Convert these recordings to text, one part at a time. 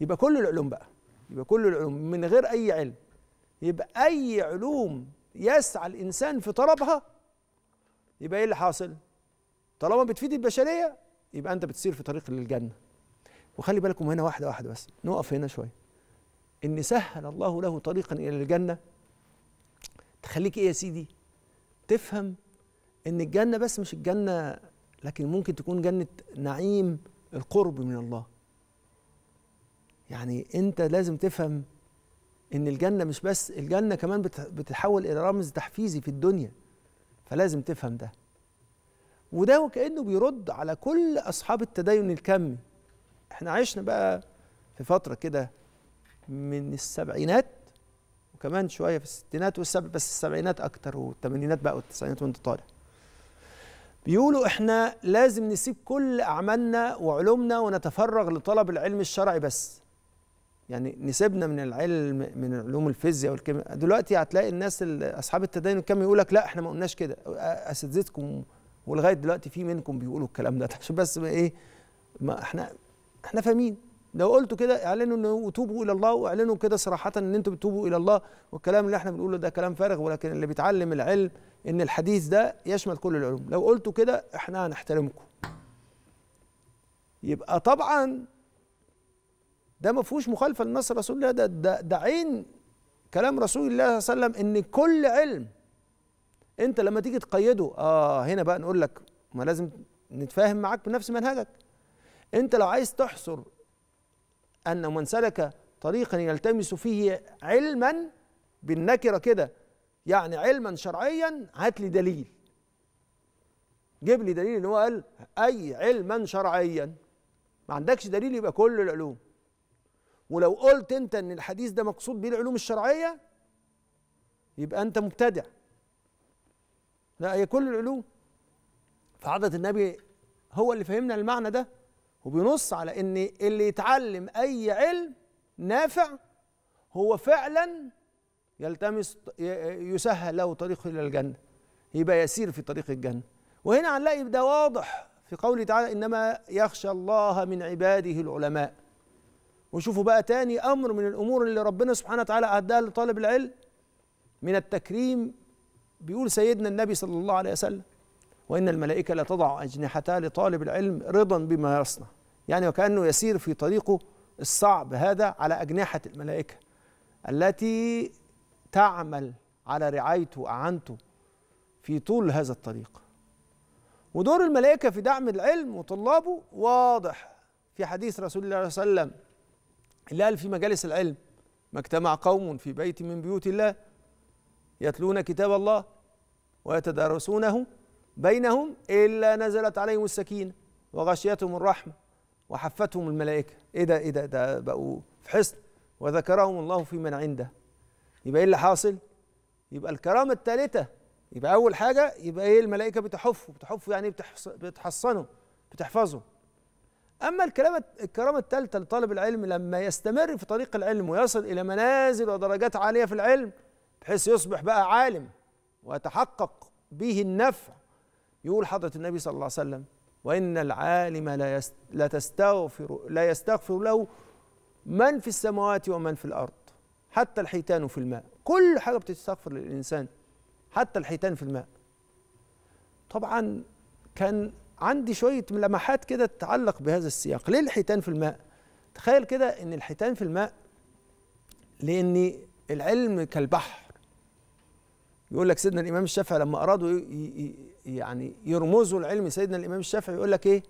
يبقى كل العلوم بقى يبقى كل العلوم من غير اي علم يبقى اي علوم يسعى الانسان في طلبها يبقى ايه اللي حاصل طالما بتفيد البشريه يبقى انت بتسير في طريق للجنه وخلي بالكم هنا واحده واحده بس نقف هنا شويه ان سهل الله له طريقا الى الجنه تخليك ايه يا سيدي تفهم ان الجنه بس مش الجنه لكن ممكن تكون جنه نعيم القرب من الله يعني انت لازم تفهم ان الجنه مش بس الجنه كمان بتتحول الى رمز تحفيزي في الدنيا فلازم تفهم ده وده وكانه بيرد على كل اصحاب التدين الكمي احنا عشنا بقى في فتره كده من السبعينات وكمان شويه في الستينات والسبع بس السبعينات اكتر والثمانينات بقى والتسعينات وانت طالع بيقولوا احنا لازم نسيب كل اعمالنا وعلومنا ونتفرغ لطلب العلم الشرعي بس يعني نسيبنا من العلم من علوم الفيزياء والكيمياء دلوقتي هتلاقي الناس اصحاب التدين الكم يقول لك لا احنا ما قلناش كده اساتذتكم ولغايه دلوقتي في منكم بيقولوا الكلام ده عشان بس ما ايه ما احنا احنا فاهمين لو قلتوا كده اعلنوا انه توبوا الى الله واعلنوا كده صراحه ان انتم بتوبوا الى الله والكلام اللي احنا بنقوله ده كلام فارغ ولكن اللي بيتعلم العلم ان الحديث ده يشمل كل العلوم لو قلتوا كده احنا هنحترمكم يبقى طبعا ده ما فيهوش مخالفه لنص رسول الله ده, ده ده عين كلام رسول الله صلى الله عليه وسلم ان كل علم انت لما تيجي تقيده اه هنا بقى نقول لك ما لازم نتفاهم معاك بنفس منهجك انت لو عايز تحصر ان من سلك طريقا يلتمس فيه علما بالنكره كده يعني علما شرعيا هات لي دليل جيب لي دليل ان هو قال اي علما شرعيا ما عندكش دليل يبقى كل العلوم ولو قلت انت ان الحديث ده مقصود به العلوم الشرعيه يبقى انت مبتدع لا هي كل العلوم فحضره النبي هو اللي فهمنا المعنى ده وبينص على ان اللي يتعلم اي علم نافع هو فعلا يلتمس يسهل له طريقه الى الجنه يبقى يسير في طريق الجنه وهنا هنلاقي ده واضح في قوله تعالى انما يخشى الله من عباده العلماء وشوفوا بقى تاني امر من الامور اللي ربنا سبحانه وتعالى اهداها لطالب العلم من التكريم بيقول سيدنا النبي صلى الله عليه وسلم وان الملائكه لا تضع اجنحتها لطالب العلم رضا بما يصنع يعني وكانه يسير في طريقه الصعب هذا على اجنحه الملائكه التي تعمل على رعايته واعانته في طول هذا الطريق ودور الملائكه في دعم العلم وطلابه واضح في حديث رسول الله صلى الله عليه وسلم اللي قال في مجالس العلم ما اجتمع قوم في بيت من بيوت الله يتلون كتاب الله ويتدارسونه بينهم إلا نزلت عليهم السكينة وغشيتهم الرحمة وحفتهم الملائكة إيه ده إيه ده ده بقوا في حصن وذكرهم الله في من عنده يبقى إيه اللي حاصل؟ يبقى الكرامة الثالثة يبقى أول حاجة يبقى إيه الملائكة بتحفه بتحفه يعني بتحصنه بتحفظه أما الكرامة الكرامة الثالثة لطالب العلم لما يستمر في طريق العلم ويصل إلى منازل ودرجات عالية في العلم بحيث يصبح بقى عالم ويتحقق به النفع يقول حضرة النبي صلى الله عليه وسلم وإن العالم لا لا تستغفر لا يستغفر له من في السماوات ومن في الأرض حتى الحيتان في الماء كل حاجة بتستغفر للإنسان حتى الحيتان في الماء طبعا كان عندي شويه لمحات كده تتعلق بهذا السياق ليه الحيتان في الماء تخيل كده ان الحيتان في الماء لان العلم كالبحر يقول لك سيدنا الامام الشافعي لما ارادوا يعني يرمزوا العلم سيدنا الامام الشافعي يقول لك ايه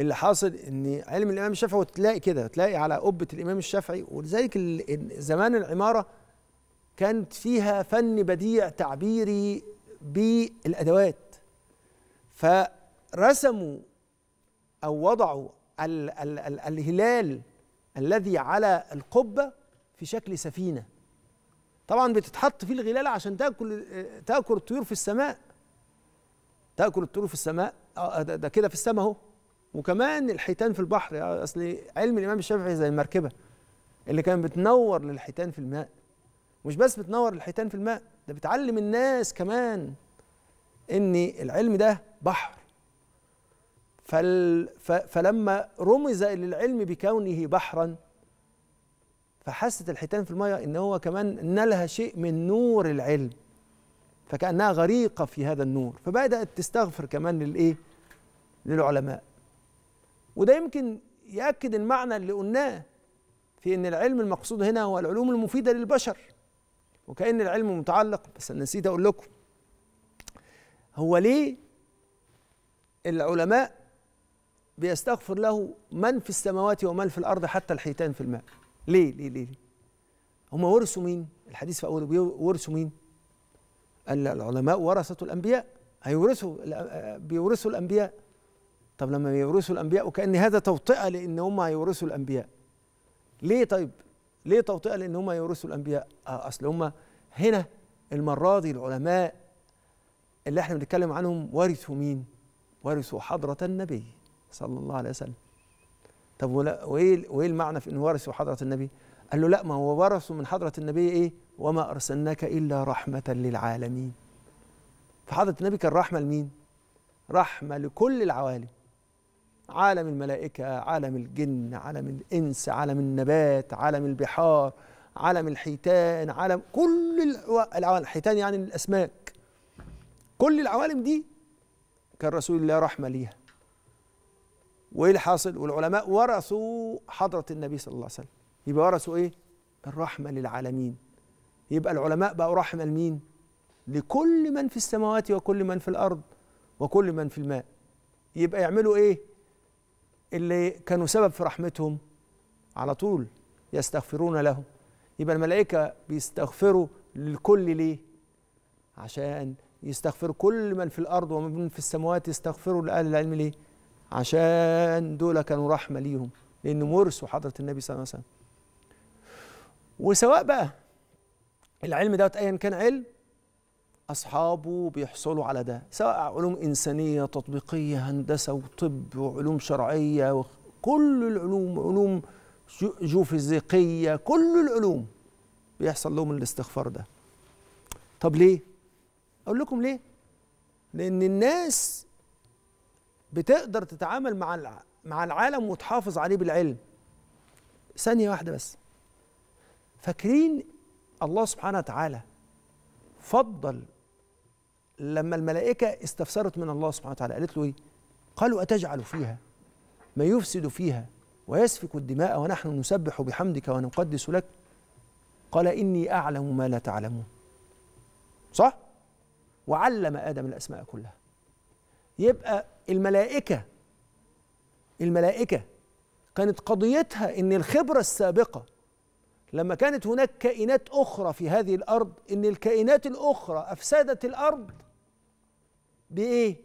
اللي حاصل ان علم الامام الشافعي وتلاقي كده تلاقي على قبه الامام الشافعي ولذلك زمان العماره كانت فيها فن بديع تعبيري بالادوات ف رسموا أو وضعوا ال ال الـ الهلال الذي على القبة في شكل سفينة طبعا بتتحط فيه الغلال عشان تاكل تاكل الطيور في السماء تاكل الطيور في السماء آه، آه، ده كده في السماء اهو وكمان الحيتان في البحر آه، اصل علم الامام الشافعي زي المركبه اللي كانت بتنور للحيتان في الماء مش بس بتنور الحيتان في الماء ده بتعلم الناس كمان ان العلم ده بحر فل فلما رمز للعلم بكونه بحرا فحست الحيتان في الميه ان هو كمان نالها شيء من نور العلم فكانها غريقه في هذا النور فبدات تستغفر كمان للايه للعلماء وده يمكن ياكد المعنى اللي قلناه في ان العلم المقصود هنا هو العلوم المفيده للبشر وكأن العلم متعلق بس أنا نسيت أقول لكم هو ليه العلماء بيستغفر له من في السماوات ومن في الارض حتى الحيتان في الماء ليه ليه ليه, ليه؟ هم ورثوا مين الحديث في اوله ورثوا مين قال العلماء ورثة الانبياء هيورثوا آه، بيورثوا الانبياء طب لما بيورثوا الانبياء وكان هذا توطئه لان هم هيورثوا الانبياء ليه طيب ليه توطئه لان هم هيورثوا الانبياء آه، اصل هم هنا المره دي العلماء اللي احنا بنتكلم عنهم ورثوا مين ورثوا حضره النبي صلى الله عليه وسلم طب ولا وايه وايه المعنى في ان ورثوا حضره النبي؟ قال له لا ما هو ورثوا من حضره النبي ايه؟ وما ارسلناك الا رحمه للعالمين. فحضره النبي كان رحمه لمين؟ رحمه لكل العوالم. عالم الملائكه، عالم الجن، عالم الانس، عالم النبات، عالم البحار، عالم الحيتان، عالم كل العوالم، الحيتان يعني الاسماك. كل العوالم دي كان رسول الله رحمه ليها. وايه اللي حاصل والعلماء ورثوا حضره النبي صلى الله عليه وسلم يبقى ورثوا ايه الرحمه للعالمين يبقى العلماء بقوا رحمه لمين لكل من في السماوات وكل من في الارض وكل من في الماء يبقى يعملوا ايه اللي كانوا سبب في رحمتهم على طول يستغفرون لهم. يبقى الملائكه بيستغفروا للكل ليه عشان يستغفر كل من في الارض ومن في السماوات يستغفروا لاهل العلم ليه عشان دول كانوا رحمة ليهم لأن ورثوا حضرة النبي صلى الله عليه وسلم وسواء بقى العلم دوت أيا كان علم أصحابه بيحصلوا على ده سواء علوم إنسانية تطبيقية هندسة وطب وعلوم شرعية كل العلوم علوم جوفيزيقية كل العلوم بيحصل لهم الاستغفار ده طب ليه؟ أقول لكم ليه؟ لأن الناس بتقدر تتعامل مع مع العالم وتحافظ عليه بالعلم ثانية واحدة بس فاكرين الله سبحانه وتعالى فضل لما الملائكة استفسرت من الله سبحانه وتعالى قالت له إيه؟ قالوا أتجعل فيها ما يفسد فيها ويسفك الدماء ونحن نسبح بحمدك ونقدس لك قال إني أعلم ما لا تعلمون صح؟ وعلم آدم الأسماء كلها يبقى الملائكة الملائكة كانت قضيتها ان الخبرة السابقة لما كانت هناك كائنات اخرى في هذه الارض ان الكائنات الاخرى افسدت الارض بايه؟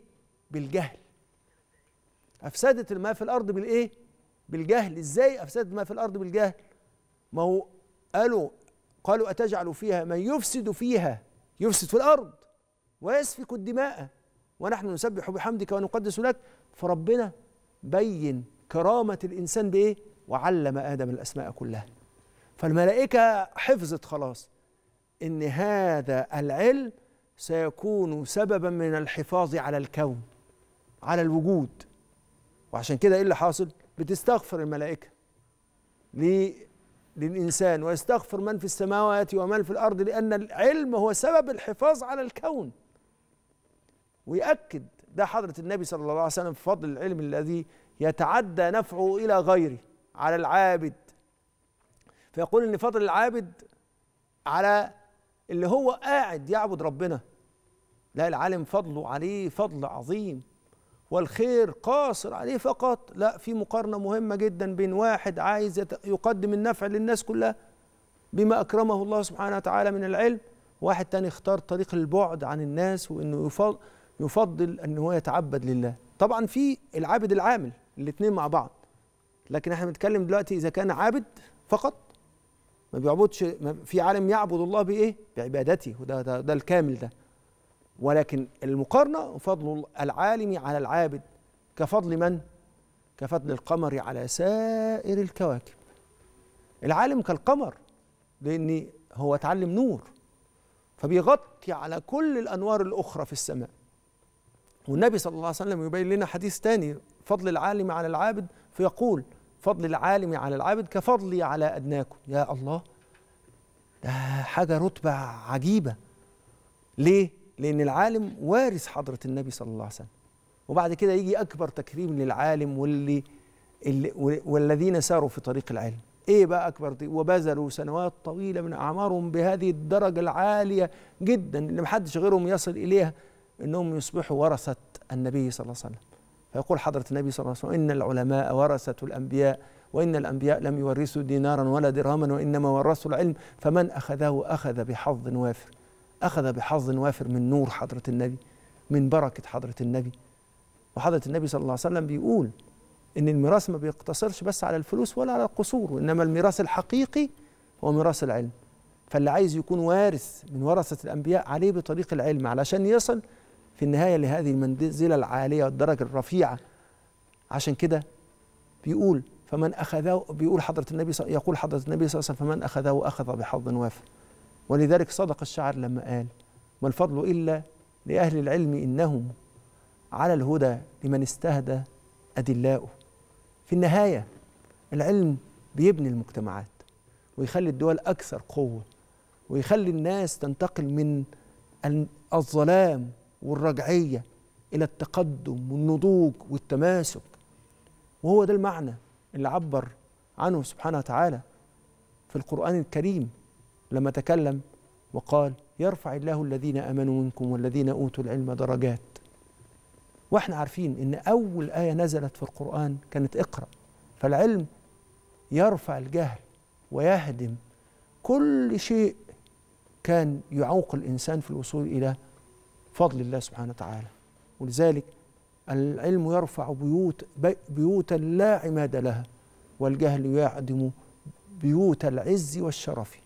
بالجهل افسدت ما في الارض بالايه؟ بالجهل ازاي افسدت ما في الارض بالجهل؟ ما هو قالوا قالوا اتجعل فيها من يفسد فيها يفسد في الارض ويسفك الدماء ونحن نسبح بحمدك ونقدس لك فربنا بين كرامة الإنسان بإيه؟ وعلم آدم الأسماء كلها فالملائكة حفظت خلاص إن هذا العلم سيكون سببا من الحفاظ على الكون على الوجود وعشان كده إيه اللي حاصل؟ بتستغفر الملائكة للإنسان ويستغفر من في السماوات ومن في الأرض لأن العلم هو سبب الحفاظ على الكون ويأكد ده حضرة النبي صلى الله عليه وسلم في فضل العلم الذي يتعدى نفعه إلى غيره على العابد فيقول إن فضل العابد على اللي هو قاعد يعبد ربنا لا العالم فضله عليه فضل عظيم والخير قاصر عليه فقط لا في مقارنة مهمة جدا بين واحد عايز يقدم النفع للناس كلها بما أكرمه الله سبحانه وتعالى من العلم واحد تاني اختار طريق البعد عن الناس وإنه يفضل يفضل ان هو يتعبد لله طبعا في العابد العامل الاثنين مع بعض لكن احنا بنتكلم دلوقتي اذا كان عابد فقط ما بيعبدش ما في عالم يعبد الله بايه بعبادته وده ده, ده الكامل ده ولكن المقارنه فضل العالم على العابد كفضل من كفضل القمر على سائر الكواكب العالم كالقمر لان هو اتعلم نور فبيغطي على كل الانوار الاخرى في السماء والنبي صلى الله عليه وسلم يبين لنا حديث ثاني فضل العالم على العابد فيقول فضل العالم على العابد كفضلي على أدناكم يا الله ده حاجة رتبة عجيبة ليه؟ لأن العالم وارث حضرة النبي صلى الله عليه وسلم وبعد كده يجي أكبر تكريم للعالم واللي اللي والذين ساروا في طريق العلم ايه بقى اكبر دي وبذلوا سنوات طويله من اعمارهم بهذه الدرجه العاليه جدا اللي محدش غيرهم يصل اليها انهم يصبحوا ورثه النبي صلى الله عليه وسلم فيقول حضره النبي صلى الله عليه وسلم ان العلماء ورثه الانبياء وان الانبياء لم يورثوا دينارا ولا درهما وانما ورثوا العلم فمن اخذه اخذ بحظ وافر اخذ بحظ وافر من نور حضره النبي من بركه حضره النبي وحضره النبي صلى الله عليه وسلم بيقول ان الميراث ما بيقتصرش بس على الفلوس ولا على القصور وانما الميراث الحقيقي هو ميراث العلم فاللي عايز يكون وارث من ورثه الانبياء عليه بطريق العلم علشان يصل في النهاية لهذه المنزلة العالية والدرجة الرفيعة عشان كده بيقول فمن أخذه بيقول حضرة النبي يقول حضرة النبي صلى الله عليه وسلم فمن أخذه أخذ بحظ وافر ولذلك صدق الشاعر لما قال ما الفضل إلا لأهل العلم إنهم على الهدى لمن استهدى أدلاؤه في النهاية العلم بيبني المجتمعات ويخلي الدول أكثر قوة ويخلي الناس تنتقل من الظلام والرجعية إلى التقدم والنضوج والتماسك وهو ده المعنى اللي عبر عنه سبحانه وتعالى في القرآن الكريم لما تكلم وقال يرفع الله الذين امنوا منكم والذين اوتوا العلم درجات واحنا عارفين ان اول ايه نزلت في القران كانت اقرا فالعلم يرفع الجهل ويهدم كل شيء كان يعوق الانسان في الوصول الى فضل الله سبحانه وتعالى ولذلك العلم يرفع بيوت بيوتا لا عماد لها والجهل يعدم بيوت العز والشرف